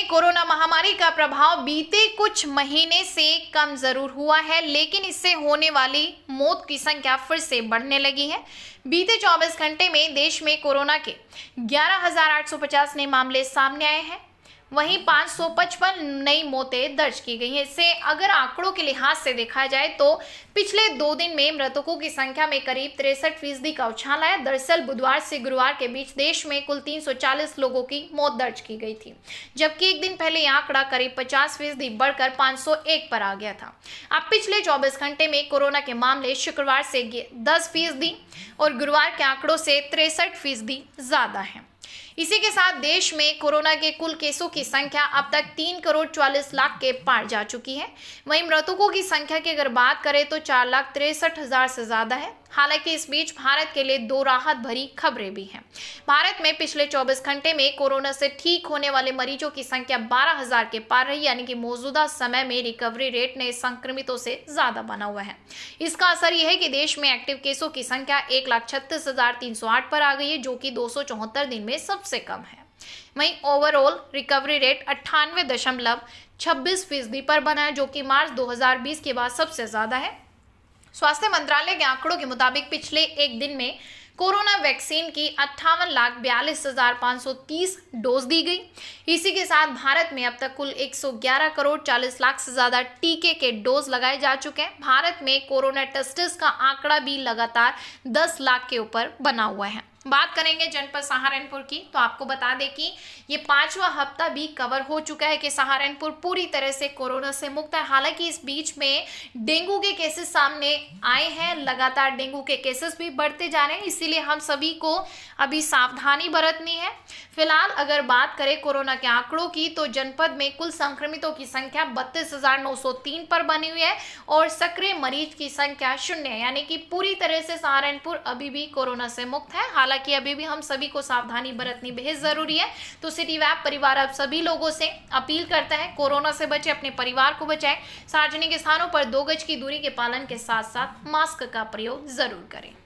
में कोरोना महामारी का प्रभाव बीते कुछ महीने से कम जरूर हुआ है लेकिन इससे होने वाली मौत की संख्या फिर से बढ़ने लगी है बीते 24 घंटे में देश में कोरोना के 11,850 नए मामले सामने आए हैं वहीं 555 नई मौतें दर्ज की गई हैं इससे अगर आंकड़ों के लिहाज से देखा जाए तो पिछले दो दिन में मृतकों की संख्या में करीब तिरसठ फीसदी का उछाल आया दरअसल बुधवार से गुरुवार के बीच देश में कुल 340 लोगों की मौत दर्ज की गई थी जबकि एक दिन पहले यह आंकड़ा करीब 50 फीसदी बढ़कर 501 पर आ गया था अब पिछले 24 घंटे में कोरोना के मामले शुक्रवार से दस फीसदी और गुरुवार के आंकड़ों से तिरसठ फीसदी ज़्यादा है इसी के साथ देश में कोरोना के कुल केसों की संख्या अब तक तीन करोड़ चालीस लाख के पार जा चुकी है वहीं मृतकों की संख्या की अगर बात करें तो चार लाख तिरसठ हजार से ज्यादा है हालांकि इस बीच भारत के लिए दो राहत भरी खबरें भी हैं भारत में पिछले 24 घंटे में कोरोना से ठीक होने वाले मरीजों की संख्या 12,000 के पार रही यानी कि मौजूदा समय में रिकवरी रेट ने संक्रमितों से ज्यादा बना हुआ है इसका असर यह है कि देश में एक्टिव केसों की संख्या एक पर आ गई है जो कि दो दिन में सबसे कम है वहीं ओवरऑल रिकवरी रेट अट्ठानवे दशमलव छब्बीस फीसदी पर बना है जो कि मार्च 2020 के बाद सबसे ज्यादा है स्वास्थ्य मंत्रालय के आंकड़ों के मुताबिक पिछले एक दिन में कोरोना वैक्सीन की अट्ठावन लाख बयालीस हजार पाँच सौ तीस डोज दी गई इसी के साथ भारत में अब तक कुल 111 करोड़ 40 लाख से ज़्यादा टीके के डोज लगाए जा चुके हैं भारत में कोरोना टेस्टिस का आंकड़ा भी लगातार 10 लाख के ऊपर बना हुआ है बात करेंगे जनपद सहारनपुर की तो आपको बता दें कि ये पांचवा हफ्ता भी कवर हो चुका है कि सहारनपुर पूरी तरह से कोरोना से मुक्त है हालांकि इस बीच में डेंगू के केसेस सामने आए हैं लगातार डेंगू के केसेस भी बढ़ते जा रहे हैं इसीलिए हम सभी को अभी सावधानी बरतनी है फिलहाल अगर बात करें कोरोना के आंकड़ों की तो जनपद में कुल संक्रमितों की संख्या बत्तीस पर बनी हुई है और सक्रिय मरीज की संख्या शून्य यानी कि पूरी तरह से सहारनपुर अभी भी कोरोना से मुक्त है हालांकि हालांकि अभी भी हम सभी को सावधानी बरतनी बेहद ज़रूरी है तो सिटी वैप परिवार अब सभी लोगों से अपील करता है कोरोना से बचे अपने परिवार को बचाएं सार्वजनिक स्थानों पर दो गज की दूरी के पालन के साथ साथ मास्क का प्रयोग ज़रूर करें